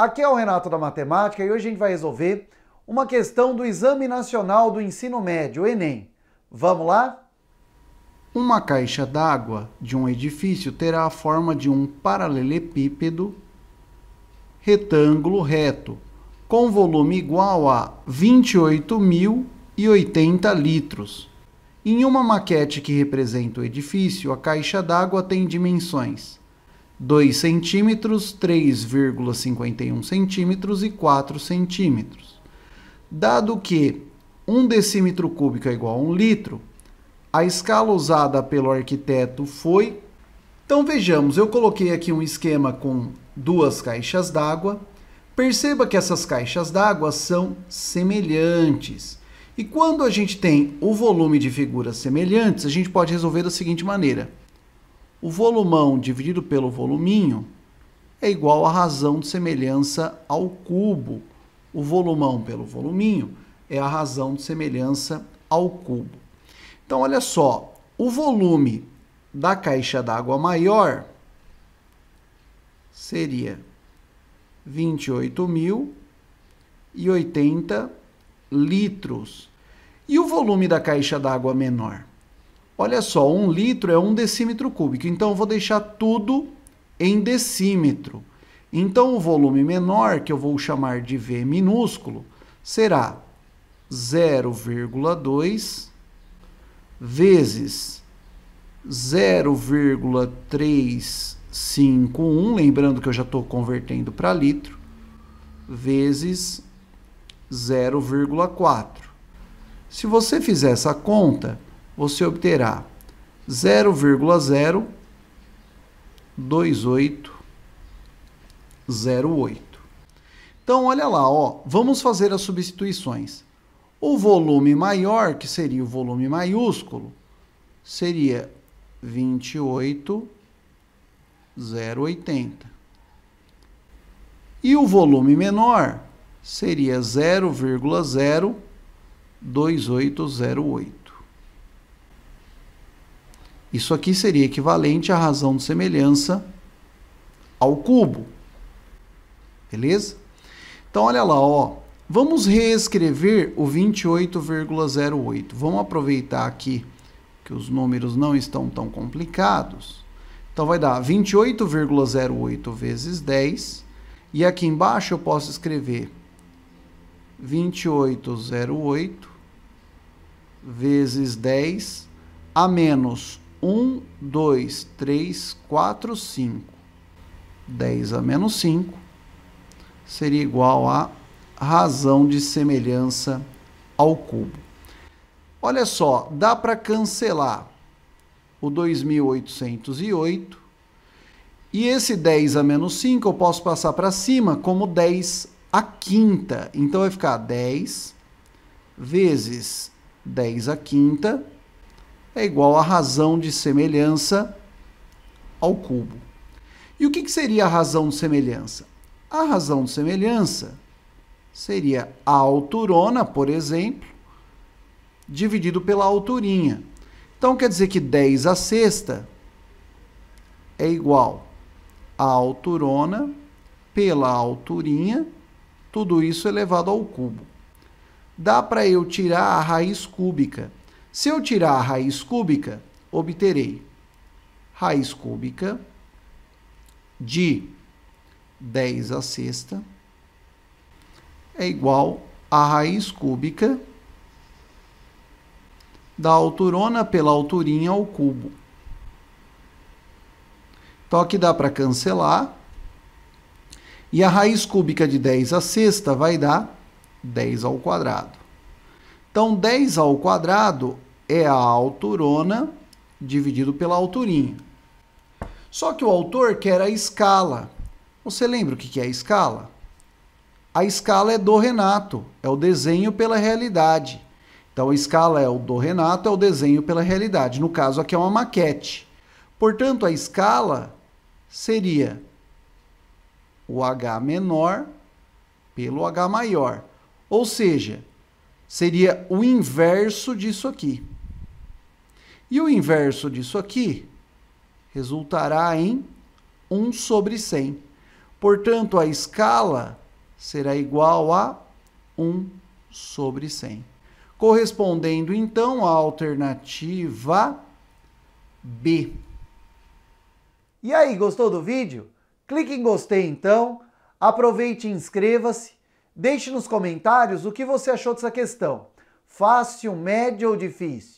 Aqui é o Renato da Matemática e hoje a gente vai resolver uma questão do Exame Nacional do Ensino Médio, Enem. Vamos lá? Uma caixa d'água de um edifício terá a forma de um paralelepípedo retângulo reto, com volume igual a 28.080 litros. Em uma maquete que representa o edifício, a caixa d'água tem dimensões 2 centímetros, 3,51 centímetros e 4 centímetros. Dado que 1 decímetro cúbico é igual a 1 litro, a escala usada pelo arquiteto foi... Então vejamos, eu coloquei aqui um esquema com duas caixas d'água. Perceba que essas caixas d'água são semelhantes. E quando a gente tem o volume de figuras semelhantes, a gente pode resolver da seguinte maneira o volumão dividido pelo voluminho é igual à razão de semelhança ao cubo. O volumão pelo voluminho é a razão de semelhança ao cubo. Então, olha só, o volume da caixa d'água maior seria 28.080 litros. E o volume da caixa d'água menor? Olha só, um litro é um decímetro cúbico, então eu vou deixar tudo em decímetro. Então o volume menor, que eu vou chamar de V minúsculo, será 0,2 vezes 0,351, lembrando que eu já estou convertendo para litro, vezes 0,4. Se você fizer essa conta, você obterá 0,02808. Então, olha lá, ó, vamos fazer as substituições. O volume maior, que seria o volume maiúsculo, seria 28,080. E o volume menor seria 0,02808. Isso aqui seria equivalente à razão de semelhança ao cubo. Beleza? Então olha lá, ó. Vamos reescrever o 28,08. Vamos aproveitar aqui que os números não estão tão complicados. Então vai dar 28,08 vezes 10. E aqui embaixo eu posso escrever 2808 vezes 10 a menos 1, 2, 3, 4, 5. 10 a menos 5 seria igual a razão de semelhança ao cubo. Olha só, dá para cancelar o 2.808 e esse 10 a menos 5 eu posso passar para cima como 10 a quinta. Então vai ficar 10 vezes 10 a quinta é igual à razão de semelhança ao cubo. E o que, que seria a razão de semelhança? A razão de semelhança seria a alturona, por exemplo, dividido pela alturinha. Então quer dizer que 10 à sexta é igual a alturona pela alturinha, tudo isso elevado ao cubo. Dá para eu tirar a raiz cúbica. Se eu tirar a raiz cúbica, obterei raiz cúbica de 10 à sexta é igual à raiz cúbica da alturona pela alturinha ao cubo. Então aqui dá para cancelar. E a raiz cúbica de 10 à sexta vai dar 10 ao quadrado. Então 10 ao quadrado é a alturona dividido pela alturinha. Só que o autor quer a escala. Você lembra o que é a escala? A escala é do Renato, é o desenho pela realidade. Então a escala é o do Renato, é o desenho pela realidade. No caso aqui é uma maquete. Portanto, a escala seria o H menor pelo H maior. Ou seja, seria o inverso disso aqui. E o inverso disso aqui resultará em 1 sobre 100. Portanto, a escala será igual a 1 sobre 100. Correspondendo, então, à alternativa B. E aí, gostou do vídeo? Clique em gostei, então. Aproveite e inscreva-se. Deixe nos comentários o que você achou dessa questão. Fácil, médio ou difícil?